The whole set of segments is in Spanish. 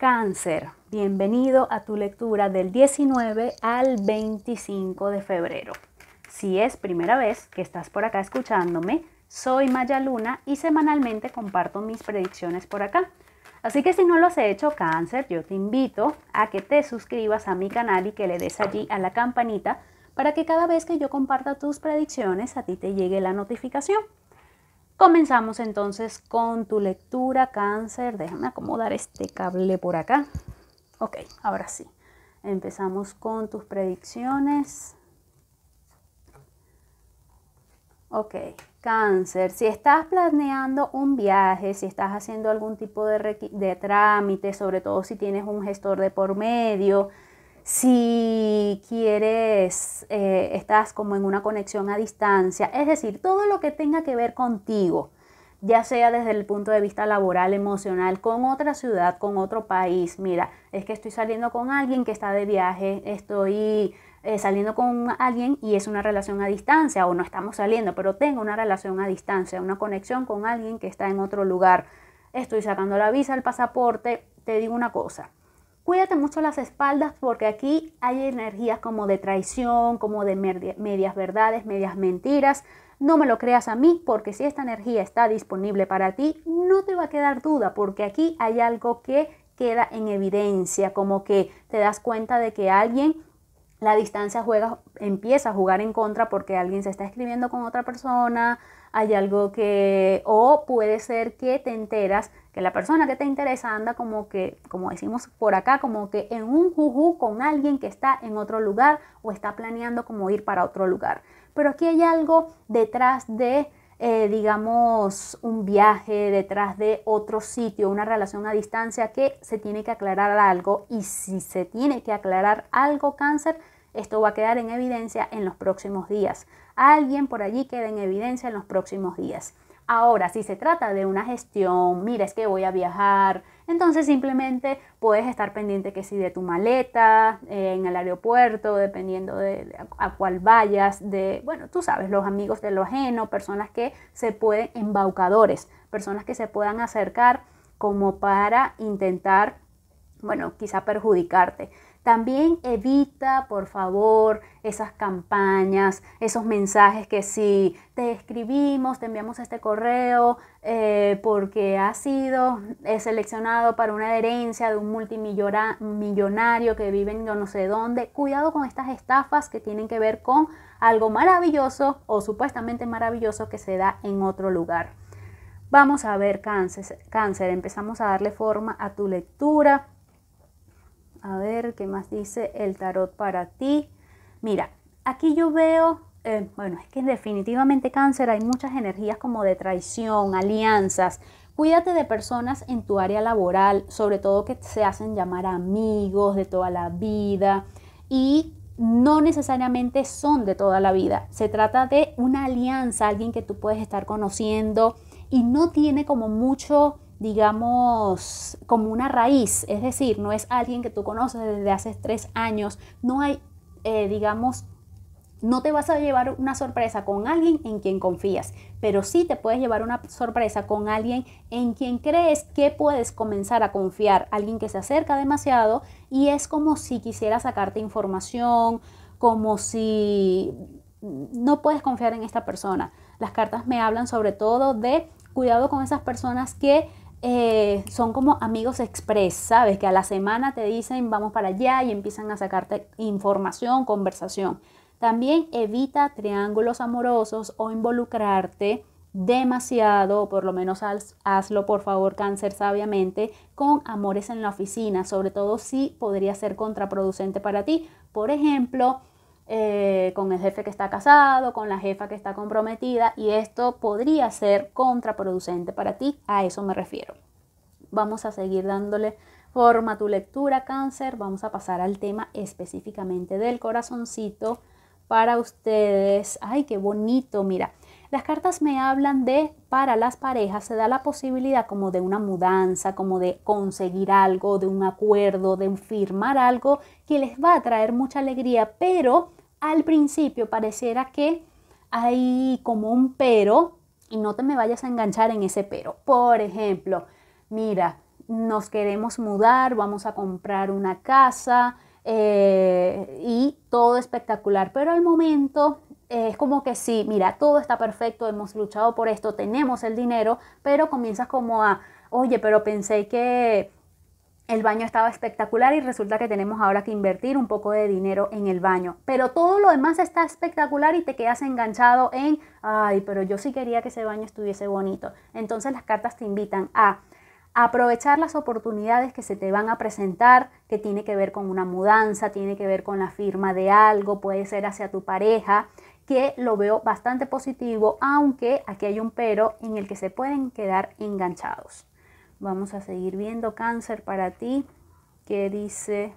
Cáncer, bienvenido a tu lectura del 19 al 25 de febrero. Si es primera vez que estás por acá escuchándome, soy Maya Luna y semanalmente comparto mis predicciones por acá. Así que si no lo has hecho, cáncer, yo te invito a que te suscribas a mi canal y que le des allí a la campanita para que cada vez que yo comparta tus predicciones a ti te llegue la notificación. Comenzamos entonces con tu lectura, cáncer. Déjame acomodar este cable por acá. Ok, ahora sí. Empezamos con tus predicciones. Ok, cáncer. Si estás planeando un viaje, si estás haciendo algún tipo de, de trámite, sobre todo si tienes un gestor de por medio, si quieres, eh, estás como en una conexión a distancia, es decir, todo lo que tenga que ver contigo, ya sea desde el punto de vista laboral, emocional, con otra ciudad, con otro país. Mira, es que estoy saliendo con alguien que está de viaje, estoy eh, saliendo con alguien y es una relación a distancia, o no estamos saliendo, pero tengo una relación a distancia, una conexión con alguien que está en otro lugar. Estoy sacando la visa, el pasaporte, te digo una cosa cuídate mucho las espaldas porque aquí hay energías como de traición, como de medias verdades, medias mentiras. No me lo creas a mí porque si esta energía está disponible para ti, no te va a quedar duda porque aquí hay algo que queda en evidencia, como que te das cuenta de que alguien la distancia juega, empieza a jugar en contra porque alguien se está escribiendo con otra persona, hay algo que, o puede ser que te enteras que la persona que te interesa anda como que, como decimos por acá, como que en un juju con alguien que está en otro lugar o está planeando como ir para otro lugar. Pero aquí hay algo detrás de eh, digamos, un viaje detrás de otro sitio, una relación a distancia, que se tiene que aclarar algo. Y si se tiene que aclarar algo, cáncer, esto va a quedar en evidencia en los próximos días. Alguien por allí queda en evidencia en los próximos días. Ahora, si se trata de una gestión, mira, es que voy a viajar, entonces simplemente puedes estar pendiente que si de tu maleta, eh, en el aeropuerto, dependiendo de, a, cuál vayas, de, bueno, tú sabes, los amigos de lo ajeno, personas que se pueden, embaucadores, personas que se puedan acercar como para intentar, bueno, quizá perjudicarte. También evita, por favor, esas campañas, esos mensajes que si te escribimos, te enviamos este correo eh, porque has sido eh, seleccionado para una herencia de un multimillonario que vive en no sé dónde. Cuidado con estas estafas que tienen que ver con algo maravilloso o supuestamente maravilloso que se da en otro lugar. Vamos a ver cáncer, cáncer. empezamos a darle forma a tu lectura a ver, ¿qué más dice el tarot para ti? Mira, aquí yo veo, eh, bueno, es que definitivamente cáncer hay muchas energías como de traición, alianzas. Cuídate de personas en tu área laboral, sobre todo que se hacen llamar amigos de toda la vida y no necesariamente son de toda la vida. Se trata de una alianza, alguien que tú puedes estar conociendo y no tiene como mucho digamos, como una raíz, es decir, no es alguien que tú conoces desde hace tres años, no hay, eh, digamos, no te vas a llevar una sorpresa con alguien en quien confías, pero sí te puedes llevar una sorpresa con alguien en quien crees que puedes comenzar a confiar, alguien que se acerca demasiado y es como si quisiera sacarte información, como si no puedes confiar en esta persona. Las cartas me hablan sobre todo de cuidado con esas personas que eh, son como amigos express, ¿sabes? Que a la semana te dicen vamos para allá y empiezan a sacarte información, conversación. También evita triángulos amorosos o involucrarte demasiado, o por lo menos hazlo por favor, cáncer sabiamente, con amores en la oficina, sobre todo si podría ser contraproducente para ti. Por ejemplo, eh, con el jefe que está casado, con la jefa que está comprometida y esto podría ser contraproducente para ti, a eso me refiero. Vamos a seguir dándole forma a tu lectura, cáncer, vamos a pasar al tema específicamente del corazoncito para ustedes. Ay, qué bonito, mira. Las cartas me hablan de para las parejas se da la posibilidad como de una mudanza, como de conseguir algo, de un acuerdo, de firmar algo que les va a traer mucha alegría, pero al principio pareciera que hay como un pero y no te me vayas a enganchar en ese pero. Por ejemplo, mira, nos queremos mudar, vamos a comprar una casa eh, y todo espectacular, pero al momento es como que sí, mira, todo está perfecto, hemos luchado por esto, tenemos el dinero, pero comienzas como a, oye, pero pensé que el baño estaba espectacular y resulta que tenemos ahora que invertir un poco de dinero en el baño. Pero todo lo demás está espectacular y te quedas enganchado en, ay, pero yo sí quería que ese baño estuviese bonito. Entonces las cartas te invitan a aprovechar las oportunidades que se te van a presentar, que tiene que ver con una mudanza, tiene que ver con la firma de algo, puede ser hacia tu pareja, que lo veo bastante positivo, aunque aquí hay un pero en el que se pueden quedar enganchados. Vamos a seguir viendo cáncer para ti, que dice,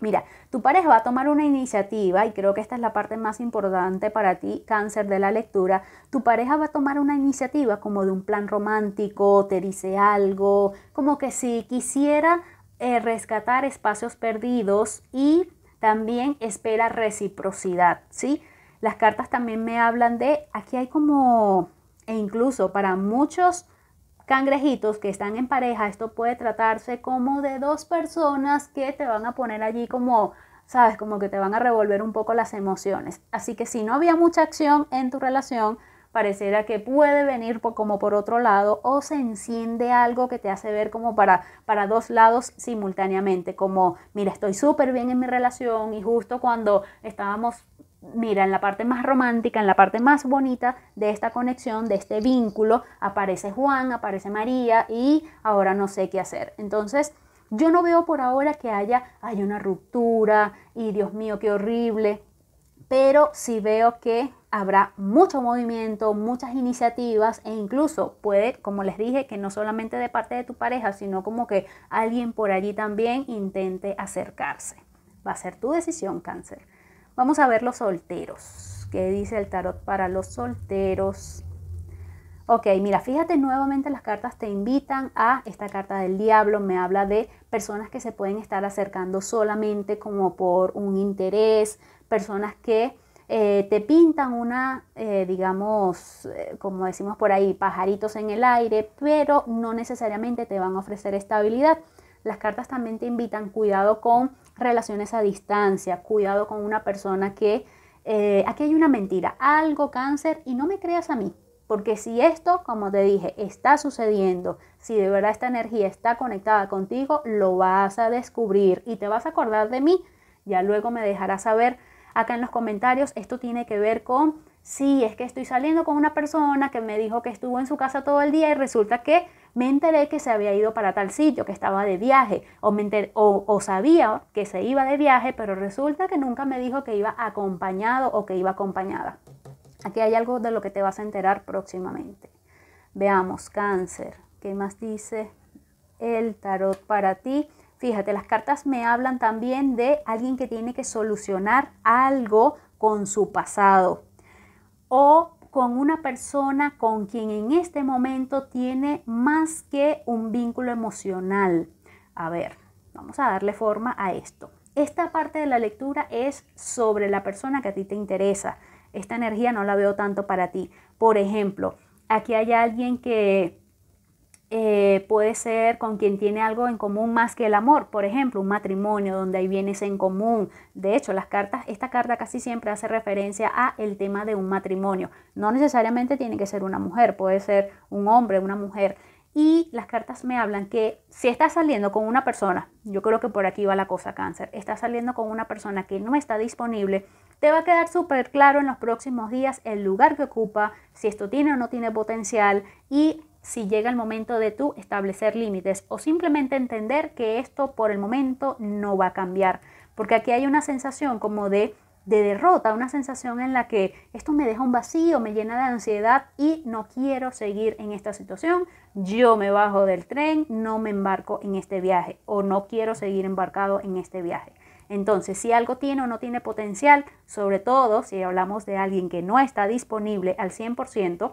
mira, tu pareja va a tomar una iniciativa, y creo que esta es la parte más importante para ti, cáncer de la lectura, tu pareja va a tomar una iniciativa como de un plan romántico, te dice algo, como que si quisiera eh, rescatar espacios perdidos y también espera reciprocidad, ¿sí? Las cartas también me hablan de, aquí hay como, e incluso para muchos cangrejitos que están en pareja, esto puede tratarse como de dos personas que te van a poner allí como, sabes, como que te van a revolver un poco las emociones. Así que si no había mucha acción en tu relación, pareciera que puede venir por, como por otro lado o se enciende algo que te hace ver como para, para dos lados simultáneamente, como, mira, estoy súper bien en mi relación y justo cuando estábamos mira, en la parte más romántica, en la parte más bonita de esta conexión, de este vínculo, aparece Juan, aparece María y ahora no sé qué hacer. Entonces, yo no veo por ahora que haya, hay una ruptura y Dios mío, qué horrible, pero sí veo que habrá mucho movimiento, muchas iniciativas e incluso puede, como les dije, que no solamente de parte de tu pareja, sino como que alguien por allí también intente acercarse. Va a ser tu decisión, cáncer. Vamos a ver los solteros. ¿Qué dice el tarot para los solteros? Ok, mira, fíjate nuevamente las cartas te invitan a esta carta del diablo, me habla de personas que se pueden estar acercando solamente como por un interés, personas que eh, te pintan una, eh, digamos, eh, como decimos por ahí, pajaritos en el aire, pero no necesariamente te van a ofrecer estabilidad. Las cartas también te invitan cuidado con relaciones a distancia, cuidado con una persona que, eh, aquí hay una mentira, algo cáncer y no me creas a mí, porque si esto, como te dije, está sucediendo, si de verdad esta energía está conectada contigo, lo vas a descubrir y te vas a acordar de mí, ya luego me dejarás saber acá en los comentarios, esto tiene que ver con sí, es que estoy saliendo con una persona que me dijo que estuvo en su casa todo el día y resulta que me enteré que se había ido para tal sitio, que estaba de viaje, o, o, sabía que se iba de viaje, pero resulta que nunca me dijo que iba acompañado o que iba acompañada. Aquí hay algo de lo que te vas a enterar próximamente. Veamos, cáncer, ¿qué más dice el tarot para ti? Fíjate, las cartas me hablan también de alguien que tiene que solucionar algo con su pasado o con una persona con quien en este momento tiene más que un vínculo emocional. A ver, vamos a darle forma a esto. Esta parte de la lectura es sobre la persona que a ti te interesa. Esta energía no la veo tanto para ti. Por ejemplo, aquí hay alguien que eh, puede ser con quien tiene algo en común más que el amor, por ejemplo, un matrimonio donde hay bienes en común. De hecho, las cartas, esta carta casi siempre hace referencia a el tema de un matrimonio. No necesariamente tiene que ser una mujer, puede ser un hombre, una mujer. Y las cartas me hablan que si estás saliendo con una persona, yo creo que por aquí va la cosa cáncer, estás saliendo con una persona que no está disponible, te va a quedar súper claro en los próximos días el lugar que ocupa, si esto tiene o no tiene potencial y si llega el momento de tú establecer límites o simplemente entender que esto por el momento no va a cambiar. Porque aquí hay una sensación como de, de derrota, una sensación en la que esto me deja un vacío, me llena de ansiedad y no quiero seguir en esta situación. Yo me bajo del tren, no me embarco en este viaje o no quiero seguir embarcado en este viaje. Entonces, si algo tiene o no tiene potencial, sobre todo si hablamos de alguien que no está disponible al 100%,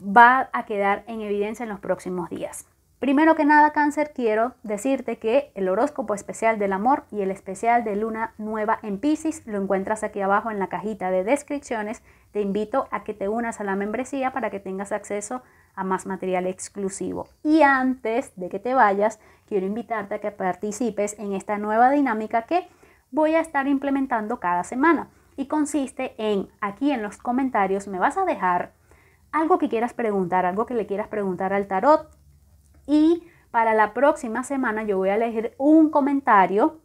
va a quedar en evidencia en los próximos días. Primero que nada, cáncer, quiero decirte que el horóscopo especial del amor y el especial de luna nueva en Pisces lo encuentras aquí abajo en la cajita de descripciones. Te invito a que te unas a la membresía para que tengas acceso a más material exclusivo. Y antes de que te vayas, quiero invitarte a que participes en esta nueva dinámica que voy a estar implementando cada semana. Y consiste en, aquí en los comentarios me vas a dejar algo que quieras preguntar, algo que le quieras preguntar al tarot. Y para la próxima semana yo voy a elegir un comentario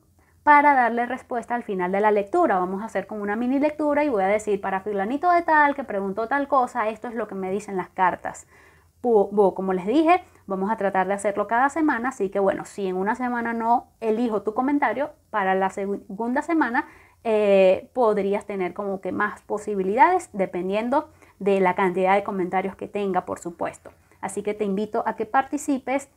para darle respuesta al final de la lectura. Vamos a hacer como una mini lectura y voy a decir para filanito de tal que preguntó tal cosa, esto es lo que me dicen las cartas. Como les dije, vamos a tratar de hacerlo cada semana, así que bueno, si en una semana no elijo tu comentario, para la segunda semana eh, podrías tener como que más posibilidades dependiendo de la cantidad de comentarios que tenga, por supuesto. Así que te invito a que participes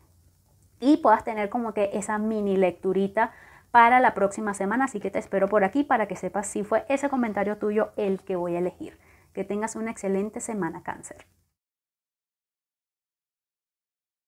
y puedas tener como que esa mini lecturita para la próxima semana. Así que te espero por aquí para que sepas si fue ese comentario tuyo el que voy a elegir. Que tengas una excelente semana, cáncer.